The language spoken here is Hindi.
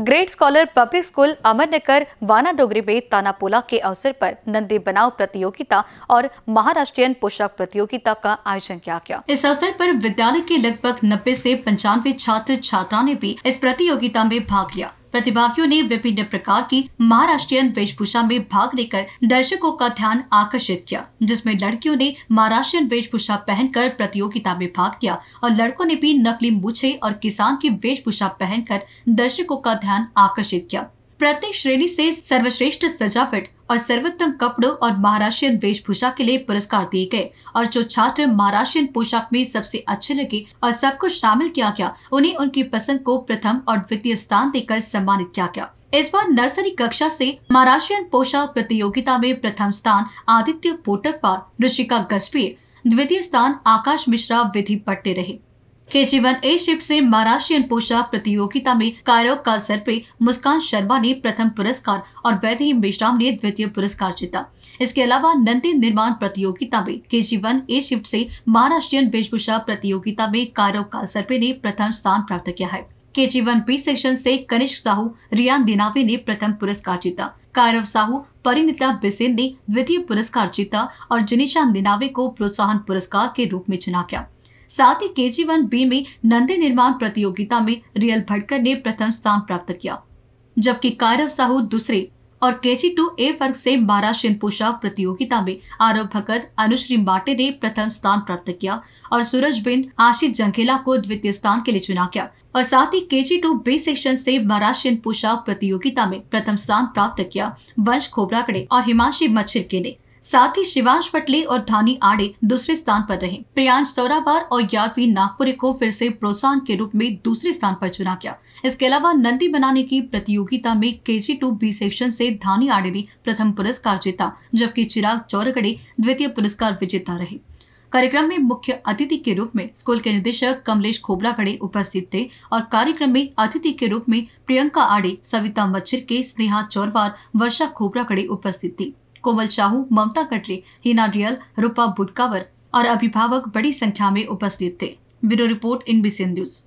great scholar public school Amarnagar वाना डोगरी में तानापोला के अवसर पर नंदी बनाव प्रतियोगिता और महाराष्ट्रीयन पोशाक प्रतियोगिता का आयोजन किया गया इस अवसर पर विद्यालय के लगभग 90 से पंचानवे छात्र छात्राओं ने भी इस प्रतियोगिता में भाग लिया प्रतिभागियों ने विभिन्न प्रकार की महाराष्ट्रियन वेशभूषा में भाग लेकर दर्शकों का ध्यान आकर्षित किया जिसमें लड़कियों ने महाराष्ट्रियन वेशभूषा पहनकर प्रतियोगिता में भाग किया और लड़कों ने भी नकली मूछे और किसान की वेशभूषा पहनकर दर्शकों का ध्यान आकर्षित किया प्रत्येक श्रेणी से सर्वश्रेष्ठ सजावट और सर्वोत्तम कपड़ो और महाराष्ट्रियन वेशभूषा के लिए पुरस्कार दिए गए और जो छात्र महाराष्ट्रियन पोशाक में सबसे अच्छे लगे और सबको शामिल किया गया उन्हें उनकी पसंद को प्रथम और द्वितीय स्थान देकर सम्मानित किया गया इस बार नर्सरी कक्षा से महाराष्ट्रियन पोशाक प्रतियोगिता में प्रथम स्थान आदित्य पोटकवार ऋषिका गजबी द्वितीय स्थान आकाश मिश्रा विधि पट्टे रहे के जीवन ए शिप से महाराष्ट्रियन पोशाक प्रतियोगिता में का सर पे मुस्कान शर्मा ने प्रथम पुरस्कार और वैधि मेश्राम ने द्वितीय पुरस्कार जीता इसके अलावा नंदी निर्माण प्रतियोगिता में के जीवन ए शिफ्ट से महाराष्ट्रियन वेशभूषा प्रतियोगिता में का कालसरपे ने प्रथम स्थान प्राप्त किया है के जीवन बी सेक्शन से कनिष्क साहू रियान दिनावे ने प्रथम पुरस्कार जीता कायरव साहू परिणीता बिसेन ने द्वितीय पुरस्कार जीता और जिनिशा दिनावे को प्रोत्साहन पुरस्कार के रूप में चुना गया साथ ही के जी वन बी में नंदी निर्माण प्रतियोगिता में रियल भटकर ने प्रथम स्थान प्राप्त किया जबकि कारव साहू दूसरे और के जी टू ए वर्ग से बारह पोशाक प्रतियोगिता में आरव भगत अनुश्री बाटे ने प्रथम स्थान प्राप्त किया और सूरज बिंद आशीष जंगेला को द्वितीय स्थान के लिए चुना गया और साथ ही के जी टू बी सेक्शन से महाराष्ट्र पोशाक प्रतियोगिता में प्रथम स्थान प्राप्त किया वंश खोबराकड़े और हिमांशी के ने साथ ही शिवांश पटले और धानी आड़े दूसरे स्थान पर रहे प्रियांश सौरावार और यादवी नागपुरी को फिर से प्रोत्साहन के रूप में दूसरे स्थान पर चुना गया इसके अलावा नंदी बनाने की प्रतियोगिता में के जी टू बी सेक्शन से धानी आड़े ने प्रथम पुरस्कार जीता जबकि चिराग चौरगड़े द्वितीय पुरस्कार विजेता रहे कार्यक्रम में मुख्य अतिथि के रूप में स्कूल के निदेशक कमलेश खड़े उपस्थित थे और कार्यक्रम में अतिथि के रूप में प्रियंका आड़े सविता मच्छर के स्नेहा चौरवार वर्षा खोबरा खड़े उपस्थित थी कोमल शाहू ममता कटरे हिना रियल रूपा बुटकावर और अभिभावक बड़ी संख्या में उपस्थित थे bureau report in BC news